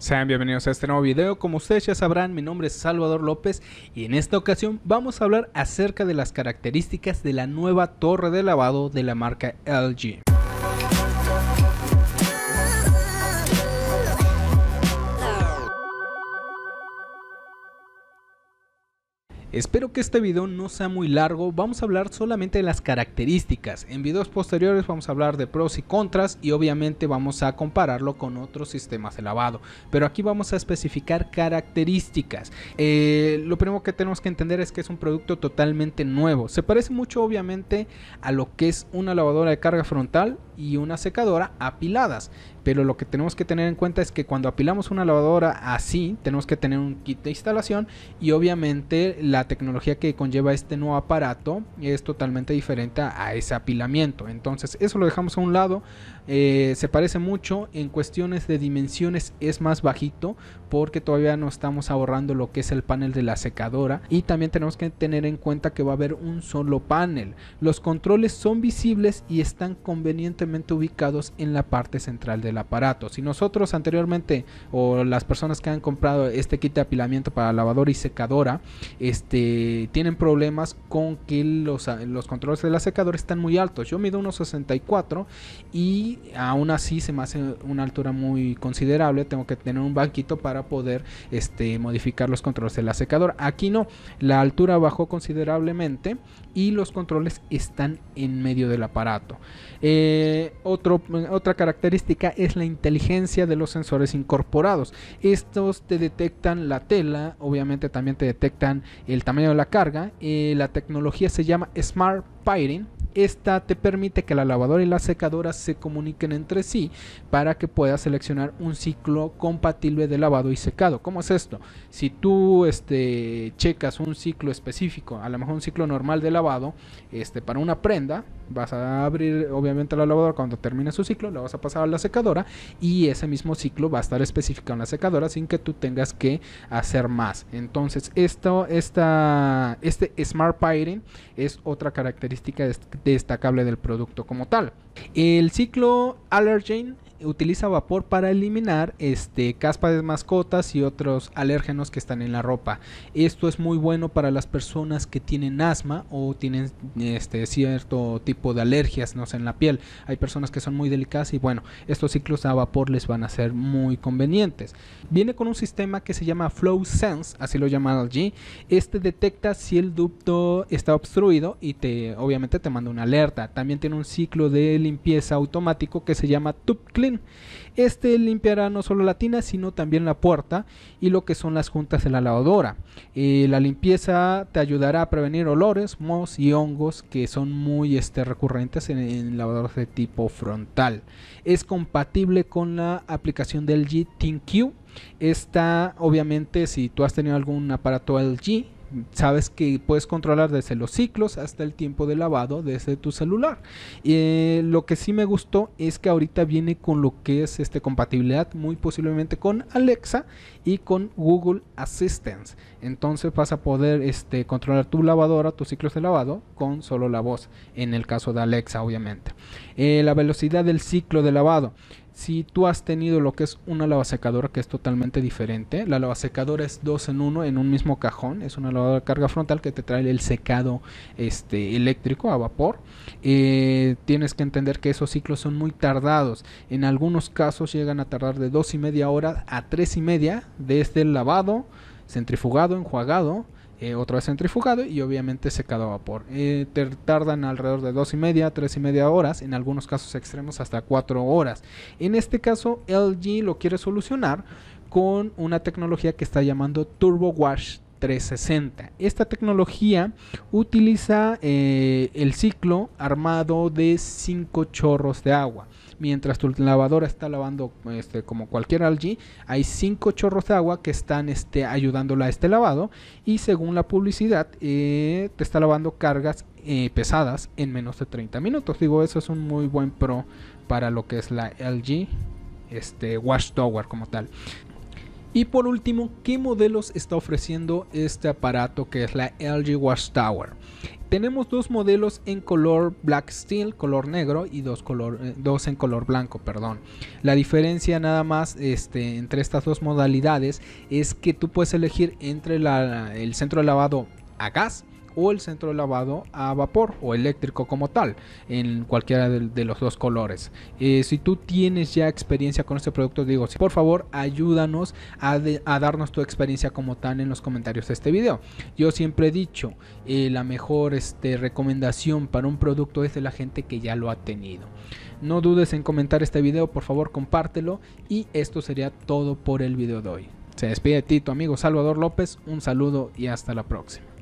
Sean bienvenidos a este nuevo video, como ustedes ya sabrán mi nombre es Salvador López y en esta ocasión vamos a hablar acerca de las características de la nueva torre de lavado de la marca LG. Espero que este video no sea muy largo, vamos a hablar solamente de las características. En videos posteriores vamos a hablar de pros y contras y obviamente vamos a compararlo con otros sistemas de lavado. Pero aquí vamos a especificar características. Eh, lo primero que tenemos que entender es que es un producto totalmente nuevo. Se parece mucho obviamente a lo que es una lavadora de carga frontal y una secadora apiladas. Pero lo que tenemos que tener en cuenta es que cuando apilamos una lavadora así, tenemos que tener un kit de instalación y obviamente la tecnología que conlleva este nuevo aparato es totalmente diferente a ese apilamiento. Entonces eso lo dejamos a un lado. Eh, se parece mucho en cuestiones de dimensiones es más bajito porque todavía no estamos ahorrando lo que es el panel de la secadora y también tenemos que tener en cuenta que va a haber un solo panel los controles son visibles y están convenientemente ubicados en la parte central de la aparato. Si nosotros anteriormente o las personas que han comprado este kit de apilamiento para lavadora y secadora, este, tienen problemas con que los, controles de la secadora están muy altos. Yo mido unos 64 y aún así se me hace una altura muy considerable. Tengo que tener un banquito para poder este, modificar los controles de la secadora. Aquí no, la altura bajó considerablemente y los controles están en medio del aparato. Eh, otra característica es la inteligencia de los sensores incorporados. Estos te detectan la tela, obviamente también te detectan el tamaño de la carga. Eh, la tecnología se llama Smart Piring. Esta te permite que la lavadora y la secadora se comuniquen entre sí para que puedas seleccionar un ciclo compatible de lavado y secado. ¿Cómo es esto? Si tú este, checas un ciclo específico, a lo mejor un ciclo normal de lavado este, para una prenda, vas a abrir obviamente la lavadora cuando termine su ciclo, la vas a pasar a la secadora y ese mismo ciclo va a estar especificado en la secadora sin que tú tengas que hacer más. Entonces, esto, esta, este Smart Pairing es otra característica destacable del producto como tal. El ciclo Allergen utiliza vapor para eliminar este, caspa de mascotas y otros alérgenos que están en la ropa. Esto es muy bueno para las personas que tienen asma o tienen este, cierto tipo de alergias no en la piel. Hay personas que son muy delicadas y bueno, estos ciclos a vapor les van a ser muy convenientes. Viene con un sistema que se llama Flow Sense, así lo llaman allí. Este detecta si el ducto está obstruido y te obviamente te manda una alerta. También tiene un ciclo de limpieza automático que se llama Tube este limpiará no solo la tina, sino también la puerta y lo que son las juntas de la lavadora. Eh, la limpieza te ayudará a prevenir olores, mos y hongos que son muy este, recurrentes en, lavadoras de tipo frontal. Es compatible con la aplicación del G ThinQ. Esta, obviamente, si tú has tenido algún aparato LG, Sabes que puedes controlar desde los ciclos hasta el tiempo de lavado desde tu celular. Eh, lo que sí me gustó es que ahorita viene con lo que es este, compatibilidad muy posiblemente con Alexa y con Google Assistance. Entonces vas a poder este, controlar tu lavadora, tus ciclos de lavado con solo la voz, en el caso de Alexa obviamente. Eh, la velocidad del ciclo de lavado si tú has tenido lo que es una lavasecadora que es totalmente diferente, la lavasecadora es dos en uno en un mismo cajón, es una lavadora de carga frontal que te trae el secado este, eléctrico a vapor. Eh, tienes que entender que esos ciclos son muy tardados, en algunos casos llegan a tardar de dos y media horas a tres y media desde el este lavado, centrifugado, enjuagado eh, otra vez centrifugado y obviamente secado a vapor. Eh, tardan alrededor de dos y media, tres y media horas, en algunos casos extremos hasta 4 horas. En este caso, LG lo quiere solucionar con una tecnología que está llamando Turbo Wash 360. Esta tecnología utiliza eh, el ciclo armado de 5 chorros de agua mientras tu lavadora está lavando este, como cualquier LG hay cinco chorros de agua que están este, ayudándola a este lavado y según la publicidad eh, te está lavando cargas eh, pesadas en menos de 30 minutos. Digo, eso es un muy buen pro para lo que es la LG este, Wash Tower como tal. Y por último, ¿qué modelos está ofreciendo este aparato que es la LG Tower? Tenemos dos modelos en color black steel, color negro, y dos, eh, en color blanco, perdón. La diferencia nada más este, entre estas dos modalidades es que tú puedes elegir entre el centro de lavado a gas o el centro de lavado a vapor o eléctrico como tal, en cualquiera de, los dos colores. Eh, si tú tienes ya experiencia con este producto, digo, por favor ayúdanos a, darnos tu experiencia como tal en los comentarios de este video. Yo siempre he dicho, eh, la mejor este, recomendación para un producto es de la gente que ya lo ha tenido. No dudes en comentar este video, por favor compártelo y esto sería todo por el video de hoy. Se despide de ti, tu amigo Salvador López, un saludo y hasta la próxima.